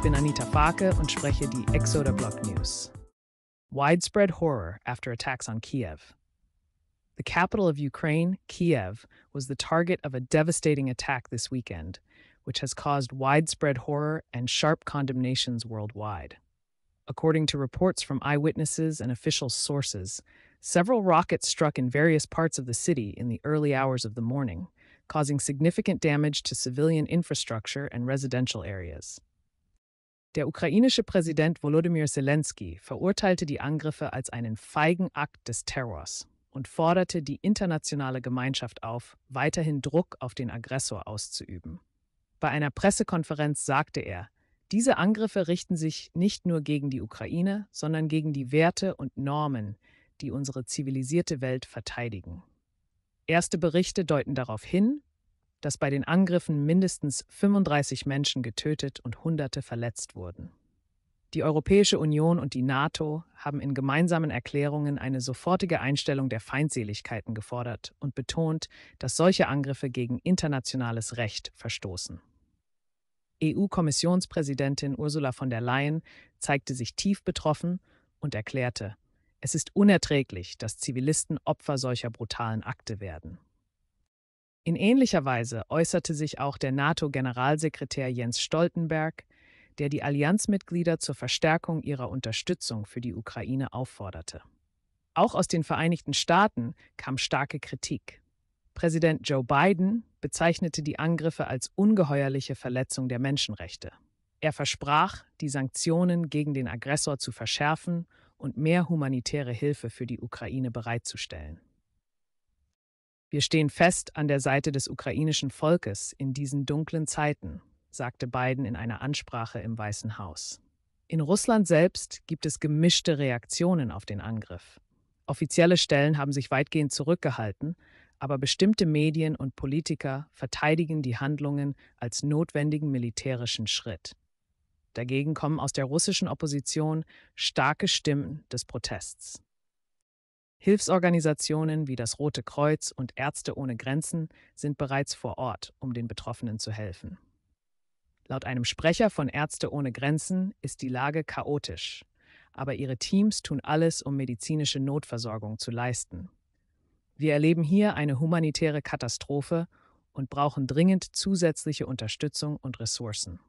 Ich bin Anita Farke und spreche die Exoda Block News. Widespread horror after attacks on Kiev. The capital of Ukraine, Kiev, was the target of a devastating attack this weekend, which has caused widespread horror and sharp condemnations worldwide. According to reports from eyewitnesses and official sources, several rockets struck in various parts of the city in the early hours of the morning, causing significant damage to civilian infrastructure and residential areas. Der ukrainische Präsident Volodymyr Zelensky verurteilte die Angriffe als einen feigen Akt des Terrors und forderte die internationale Gemeinschaft auf, weiterhin Druck auf den Aggressor auszuüben. Bei einer Pressekonferenz sagte er, diese Angriffe richten sich nicht nur gegen die Ukraine, sondern gegen die Werte und Normen, die unsere zivilisierte Welt verteidigen. Erste Berichte deuten darauf hin, dass bei den Angriffen mindestens 35 Menschen getötet und Hunderte verletzt wurden. Die Europäische Union und die NATO haben in gemeinsamen Erklärungen eine sofortige Einstellung der Feindseligkeiten gefordert und betont, dass solche Angriffe gegen internationales Recht verstoßen. EU-Kommissionspräsidentin Ursula von der Leyen zeigte sich tief betroffen und erklärte, es ist unerträglich, dass Zivilisten Opfer solcher brutalen Akte werden. In ähnlicher Weise äußerte sich auch der NATO-Generalsekretär Jens Stoltenberg, der die Allianzmitglieder zur Verstärkung ihrer Unterstützung für die Ukraine aufforderte. Auch aus den Vereinigten Staaten kam starke Kritik. Präsident Joe Biden bezeichnete die Angriffe als ungeheuerliche Verletzung der Menschenrechte. Er versprach, die Sanktionen gegen den Aggressor zu verschärfen und mehr humanitäre Hilfe für die Ukraine bereitzustellen. Wir stehen fest an der Seite des ukrainischen Volkes in diesen dunklen Zeiten, sagte Biden in einer Ansprache im Weißen Haus. In Russland selbst gibt es gemischte Reaktionen auf den Angriff. Offizielle Stellen haben sich weitgehend zurückgehalten, aber bestimmte Medien und Politiker verteidigen die Handlungen als notwendigen militärischen Schritt. Dagegen kommen aus der russischen Opposition starke Stimmen des Protests. Hilfsorganisationen wie das Rote Kreuz und Ärzte ohne Grenzen sind bereits vor Ort, um den Betroffenen zu helfen. Laut einem Sprecher von Ärzte ohne Grenzen ist die Lage chaotisch, aber ihre Teams tun alles, um medizinische Notversorgung zu leisten. Wir erleben hier eine humanitäre Katastrophe und brauchen dringend zusätzliche Unterstützung und Ressourcen.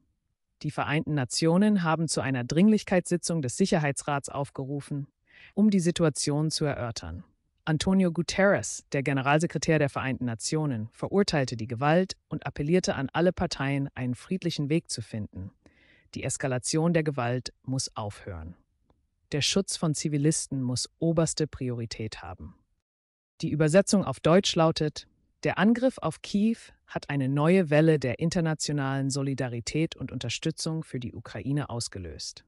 Die Vereinten Nationen haben zu einer Dringlichkeitssitzung des Sicherheitsrats aufgerufen, um die Situation zu erörtern. Antonio Guterres, der Generalsekretär der Vereinten Nationen, verurteilte die Gewalt und appellierte an alle Parteien, einen friedlichen Weg zu finden. Die Eskalation der Gewalt muss aufhören. Der Schutz von Zivilisten muss oberste Priorität haben. Die Übersetzung auf Deutsch lautet, der Angriff auf Kiew hat eine neue Welle der internationalen Solidarität und Unterstützung für die Ukraine ausgelöst.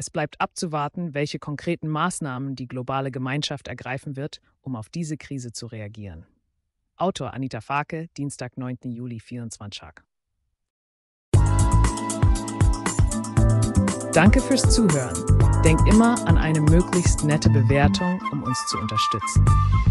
Es bleibt abzuwarten, welche konkreten Maßnahmen die globale Gemeinschaft ergreifen wird, um auf diese Krise zu reagieren. Autor Anita Farke, Dienstag, 9. Juli 24. Danke fürs Zuhören. Denk immer an eine möglichst nette Bewertung, um uns zu unterstützen.